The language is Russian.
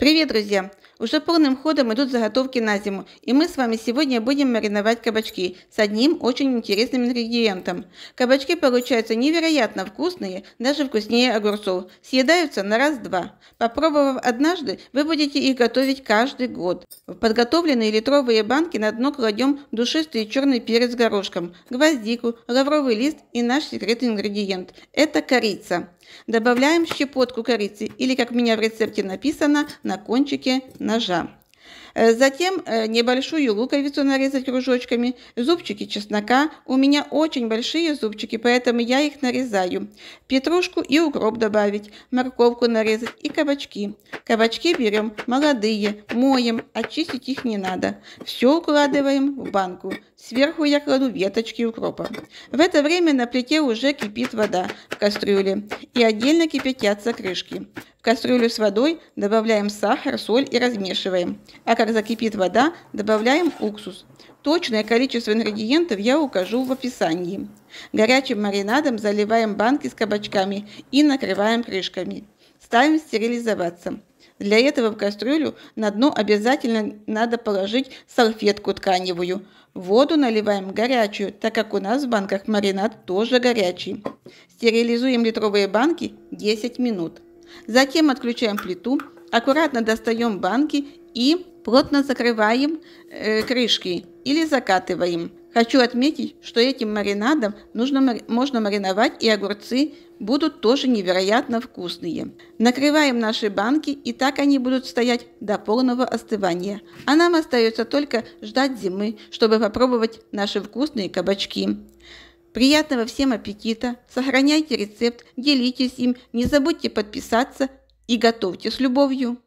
Привет, друзья! Уже полным ходом идут заготовки на зиму, и мы с вами сегодня будем мариновать кабачки с одним очень интересным ингредиентом. Кабачки получаются невероятно вкусные, даже вкуснее огурцов. Съедаются на раз-два. Попробовав однажды, вы будете их готовить каждый год. В подготовленные литровые банки на дно кладем душистый черный перец горошком, гвоздику, лавровый лист и наш секретный ингредиент – это корица. Добавляем щепотку корицы или, как у меня в рецепте написано, на кончике ножа. Э, затем э, небольшую луковицу нарезать кружочками. Зубчики чеснока. У меня очень большие зубчики, поэтому я их нарезаю. Петрушку и укроп добавить. Морковку нарезать и кабачки. Кабачки берем молодые, моем, очистить их не надо. Все укладываем в банку. Сверху я кладу веточки укропа. В это время на плите уже кипит вода в кастрюле и отдельно кипятятся крышки. В кастрюлю с водой добавляем сахар, соль и размешиваем. А как закипит вода, добавляем уксус. Точное количество ингредиентов я укажу в описании. Горячим маринадом заливаем банки с кабачками и накрываем крышками. Ставим стерилизоваться. Для этого в кастрюлю на дно обязательно надо положить салфетку тканевую. Воду наливаем горячую, так как у нас в банках маринад тоже горячий. Стерилизуем литровые банки 10 минут. Затем отключаем плиту, аккуратно достаем банки и плотно закрываем э, крышки или закатываем. Хочу отметить, что этим маринадом нужно, можно мариновать и огурцы, будут тоже невероятно вкусные. Накрываем наши банки и так они будут стоять до полного остывания. А нам остается только ждать зимы, чтобы попробовать наши вкусные кабачки. Приятного всем аппетита, сохраняйте рецепт, делитесь им, не забудьте подписаться и готовьте с любовью.